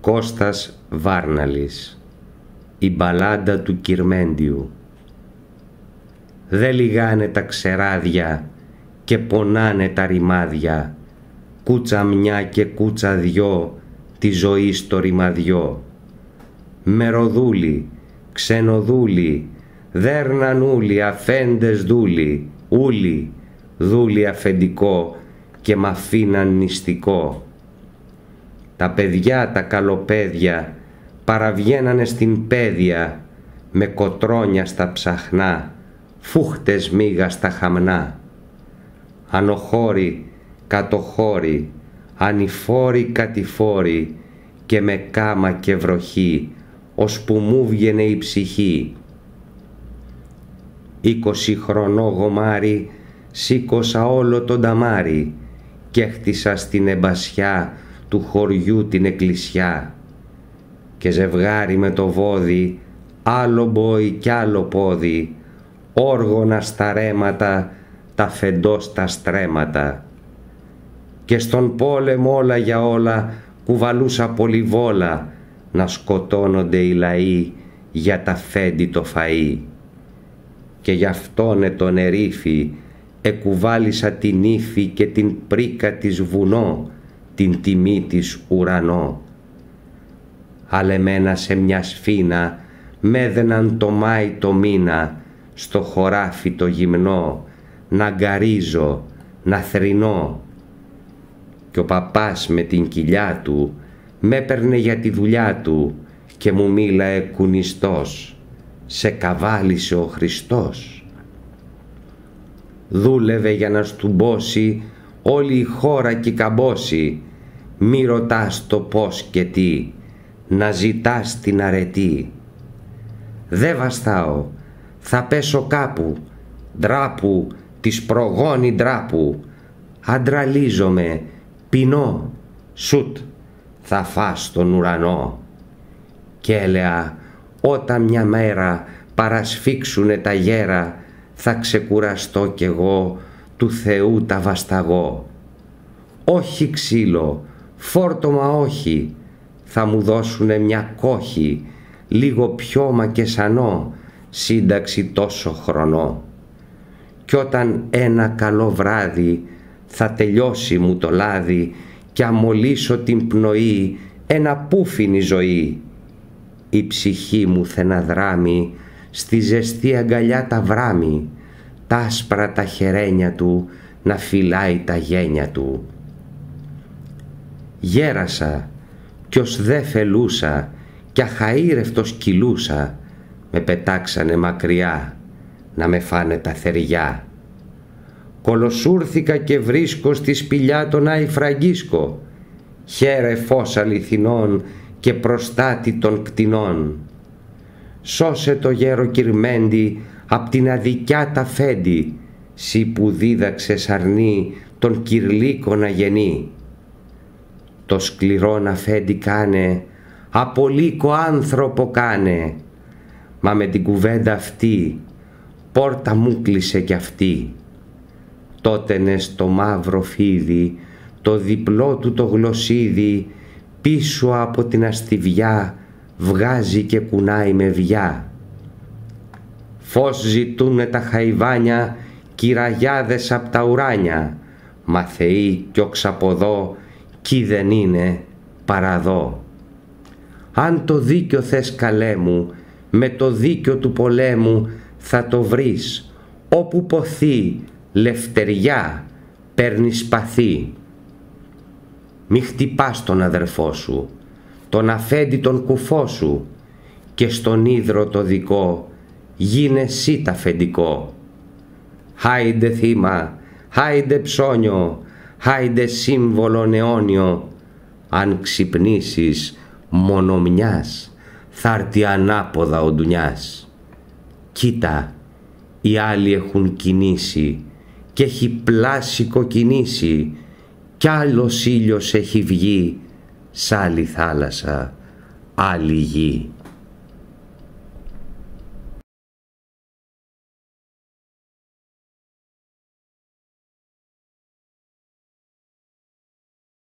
Κώστας Βάρναλης Η μπαλάντα του Κυρμέντιου Δε λιγάνε τα ξεράδια και πονάνε τα ρημάδια Κούτσα μια και κούτσα δυο τη ζωή στο ρημαδιό Μεροδούλη, ξενοδούλη, δέρναν ούλοι αφέντες δούλη Ούλη, δούλη αφεντικό και μ' αφήναν νηστικό τα παιδιά τα καλοπέδια παραβγαίνανε στην πέδια με κοτρόνια στα ψαχνά, φούχτες μίγα στα χαμνά. Ανοχώρη, κατοχώρη, ανηφόρη, κατηφόρη και με κάμα και βροχή, που μου βγαινε η ψυχή. Είκοσι χρονό γομάρι, σήκωσα όλο τον ταμάρι και χτίσα στην εμπασιά του χωριού την εκκλησιά και ζευγάρι με το βόδι άλλο μπόι κι άλλο πόδι Όργωνα στα ρέματα τα φεντόστα στρέματα και στον πόλεμο όλα για όλα κουβαλούσα πολυβόλα να σκοτώνονται οι λαοί για τα φέντη το φαΐ. Και γι' αυτόν τον ερήφη εκουβάλισα την ύφη και την πρίκα της βουνό την τιμή της ουρανό. Αλεμένα σε μια σφίνα μέδεναν το Μάη το μήνα στο χωράφι το γυμνό να γαρίζω να θρυνώ. Και ο παπάς με την κοιλιά του με έπαιρνε για τη δουλειά του και μου μίλαε κουνιστός. Σε καβάλισε ο Χριστός. Δούλευε για να στουμπώσει όλη η χώρα και καμπόσει μη ρωτάς το πώς και τι, να ζητάς την αρετή. Δε βαστάω, θα πέσω κάπου, ντράπου, της προγόνη ντράπου. Αντραλίζομαι, πεινώ, σουτ, θα φας τον ουρανό. και έλεα, όταν μια μέρα παρασφίξουνε τα γέρα, θα ξεκουραστώ κι εγώ του Θεού τα βασταγώ. Όχι ξύλο, φόρτωμα όχι, θα μου δώσουνε μια κόχη, λίγο πιώμα και σανό, σύνταξη τόσο χρονό. Κι όταν ένα καλό βράδυ θα τελειώσει μου το λάδι κι αμολύσω την πνοή, ένα πούφινη ζωή. Η ψυχή μου θεναδράμει, στη ζεστή αγκαλιά τα βράμει, τα άσπρα τα χερένια του να φυλάει τα γένια του γέρασα κι ως δε φελούσα κι αχαήρευτος κυλούσα με πετάξανε μακριά να με φάνε τα θεριά. Κολοσούρθηκα και βρίσκω στη σπηλιά τον Άι Φραγκίσκο χαίρε φως αληθινών και προστάτη των κτηνών. Σώσε το γέρο κυρμέντι απ' την αδικιά τα φέντη, σύ που δίδαξες αρνή τον κυρλίκο να γεννεί το να φέντη κάνε, απολύκο άνθρωπο κάνε, μα με την κουβέντα αυτή πόρτα μου κλείσε κι αυτή. Τότε νε ναι στο μαύρο φίδι, το διπλό του το γλωσσίδι, πίσω από την αστιβιά βγάζει και κουνάει με βιά. Φως ζητούνε τα χαϊβάνια, κυραγιάδες απ' τα ουράνια, μα θεοί κι οξαποδό κι δεν είναι παραδό. Αν το δίκιο θες καλέ μου, με το δίκιο του πολέμου θα το βρεις, όπου ποθεί λευτεριά παίρνεις σπαθί. Μη χτυπάς τον αδερφό σου, τον αφέντη τον κουφό σου και στον ίδρο το δικό γίνε εσύ τα φεντικό. Χάιντε θύμα, χάιντε ψώνιο, Χάιντε σύμβολο αιώνιο, αν ξυπνήσεις μονομιάς, έρθει ανάποδα ο Κοίτα, οι άλλοι έχουν κινήσει και έχει πλάσικο κινήσει κι άλλος ήλιος έχει βγει σ' άλλη θάλασσα, άλλη γη.